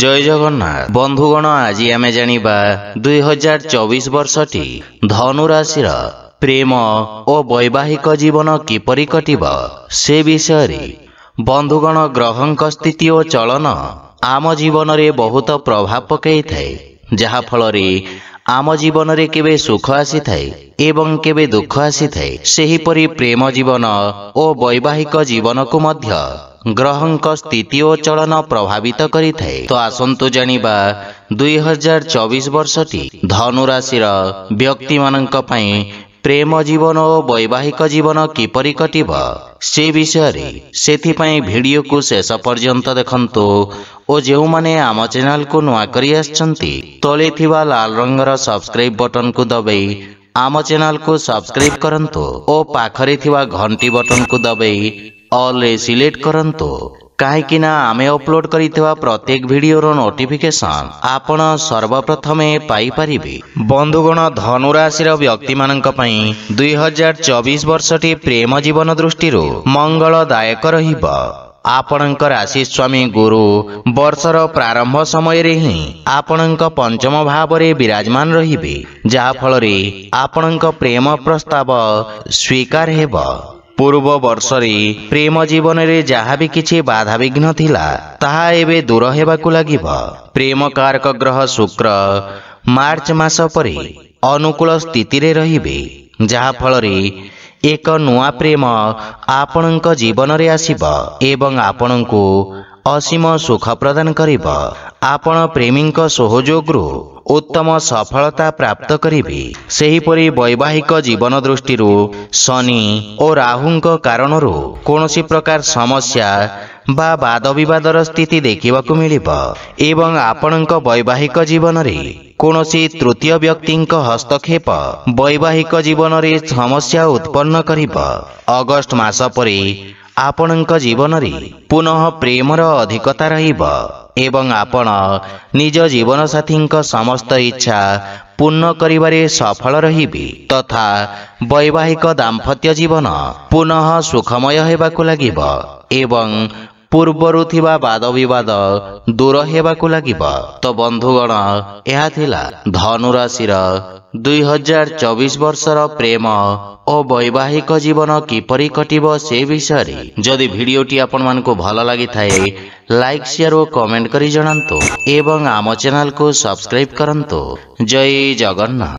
জয় জগন্নাথ বন্ধুগণ আজি আমি জানিবা দুই হাজার চবিশ বর্ষটি ধনুরাশির প্রেম ও বৈবাহিক জীবন কিপরি কটিব সে বিষয়ে বন্ধুগণ গ্রহঙ্ক স্থিতি ও চলন আম জীবনরে বহুত প্রভাব পকাই থাকে ଯାହାଫଳରେ ଆମ ଜୀବନରେ କେବେ ସୁଖ ଆସିଥାଏ ଏବଂ କେବେ ଦୁଃଖ ଆସିଥାଏ ସେହିପରି ପ୍ରେମ ଜୀବନ ଓ ବୈବାହିକ ଜୀବନକୁ ମଧ୍ୟ ଗ୍ରହଙ୍କ ସ୍ଥିତି ଓ ଚଳନ ପ୍ରଭାବିତ କରିଥାଏ ତ ଆସନ୍ତୁ ଜାଣିବା ଦୁଇ ହଜାର ଚବିଶ ବର୍ଷଟି ଧନୁ ରାଶିର ବ୍ୟକ୍ତିମାନଙ୍କ ପାଇଁ ପ୍ରେମ ଜୀବନ ଓ ବୈବାହିକ ଜୀବନ କିପରି କଟିବ ସେ ବିଷୟରେ ସେଥିପାଇଁ ଭିଡ଼ିଓକୁ ଶେଷ ପର୍ଯ୍ୟନ୍ତ ଦେଖନ୍ତୁ ଓ ଯେଉଁମାନେ ଆମ ଚ୍ୟାନେଲକୁ ନୂଆ କରି ଆସିଛନ୍ତି ତଳେ ଥିବା ଲାଲ ରଙ୍ଗର ସବସ୍କ୍ରାଇବ୍ ବଟନକୁ ଦବାଇ ଆମ ଚ୍ୟାନେଲକୁ ସବସ୍କ୍ରାଇବ୍ କରନ୍ତୁ ଓ ପାଖରେ ଥିବା ଘଣ୍ଟି ବଟନକୁ ଦବାଇ ଅଲ୍ ରେ ସିଲେକ୍ଟ କରନ୍ତୁ କାହିଁକି ନା ଆମେ ଅପଲୋଡ଼ କରିଥିବା ପ୍ରତ୍ୟେକ ଭିଡ଼ିଓର ନୋଟିଫିକେସନ୍ ଆପଣ ସର୍ବପ୍ରଥମେ ପାଇପାରିବେ ବନ୍ଧୁଗଣ ଧନୁରାଶିର ବ୍ୟକ୍ତିମାନଙ୍କ ପାଇଁ ଦୁଇହଜାର ଚବିଶ ବର୍ଷଟି ପ୍ରେମ ଜୀବନ ଦୃଷ୍ଟିରୁ ମଙ୍ଗଳଦାୟକ ରହିବ ଆପଣଙ୍କ ରାଶି ସ୍ୱାମୀ ଗୁରୁ ବର୍ଷର ପ୍ରାରମ୍ଭ ସମୟରେ ହିଁ ଆପଣଙ୍କ ପଞ୍ଚମ ଭାବରେ ବିରାଜମାନ ରହିବେ ଯାହାଫଳରେ ଆପଣଙ୍କ ପ୍ରେମ ପ୍ରସ୍ତାବ ସ୍ୱୀକାର ହେବ ପୂର୍ବ ବର୍ଷରେ ପ୍ରେମ ଜୀବନରେ ଯାହା ବି କିଛି ବାଧାବିଘ୍ନ ଥିଲା ତାହା ଏବେ ଦୂର ହେବାକୁ ଲାଗିବ ପ୍ରେମ କାରକ ଗ୍ରହ ଶୁକ୍ର ମାର୍ଚ୍ଚ ମାସ ପରେ ଅନୁକୂଳ ସ୍ଥିତିରେ ରହିବେ ଯାହାଫଳରେ ଏକ ନୂଆ ପ୍ରେମ ଆପଣଙ୍କ ଜୀବନରେ ଆସିବ ଏବଂ ଆପଣଙ୍କୁ ଅସୀମ ସୁଖ ପ୍ରଦାନ କରିବ ଆପଣ ପ୍ରେମୀଙ୍କ ସହଯୋଗରୁ ଉତ୍ତମ ସଫଳତା ପ୍ରାପ୍ତ କରିବେ ସେହିପରି ବୈବାହିକ ଜୀବନ ଦୃଷ୍ଟିରୁ ଶନି ଓ ରାହୁଙ୍କ କାରଣରୁ କୌଣସି ପ୍ରକାର ସମସ୍ୟା ବା ବାଦବିବାଦର ସ୍ଥିତି ଦେଖିବାକୁ ମିଳିବ ଏବଂ ଆପଣଙ୍କ ବୈବାହିକ ଜୀବନରେ କୌଣସି ତୃତୀୟ ବ୍ୟକ୍ତିଙ୍କ ହସ୍ତକ୍ଷେପ ବୈବାହିକ ଜୀବନରେ ସମସ୍ୟା ଉତ୍ପନ୍ନ କରିବ ଅଗଷ୍ଟ ମାସ ପରେ ଆପଣଙ୍କ ଜୀବନରେ ପୁନଃ ପ୍ରେମର ଅଧିକତା ରହିବ ଏବଂ ଆପଣ ନିଜ ଜୀବନସାଥୀଙ୍କ ସମସ୍ତ ଇଚ୍ଛା ପୂର୍ଣ୍ଣ କରିବାରେ ସଫଳ ରହିବେ ତଥା ବୈବାହିକ ଦାମ୍ପତ୍ୟ ଜୀବନ ପୁନଃ ସୁଖମୟ ହେବାକୁ ଲାଗିବ ଏବଂ ପୂର୍ବରୁ ଥିବା ବାଦ ବିବାଦ ଦୂର ହେବାକୁ ଲାଗିବ ତ ବନ୍ଧୁଗଣ ଏହା ଥିଲା ଧନୁରାଶିର ଦୁଇ ହଜାର ଚବିଶ ବର୍ଷର ପ୍ରେମ ଓ ବୈବାହିକ ଜୀବନ କିପରି କଟିବ ସେ ବିଷୟରେ ଯଦି ଭିଡ଼ିଓଟି ଆପଣମାନଙ୍କୁ ଭଲ ଲାଗିଥାଏ ଲାଇକ୍ ସେୟାର ଓ କମେଣ୍ଟ କରି ଜଣାନ୍ତୁ ଏବଂ ଆମ ଚ୍ୟାନେଲକୁ ସବସ୍କ୍ରାଇବ୍ କରନ୍ତୁ ଜୟ ଜଗନ୍ନାଥ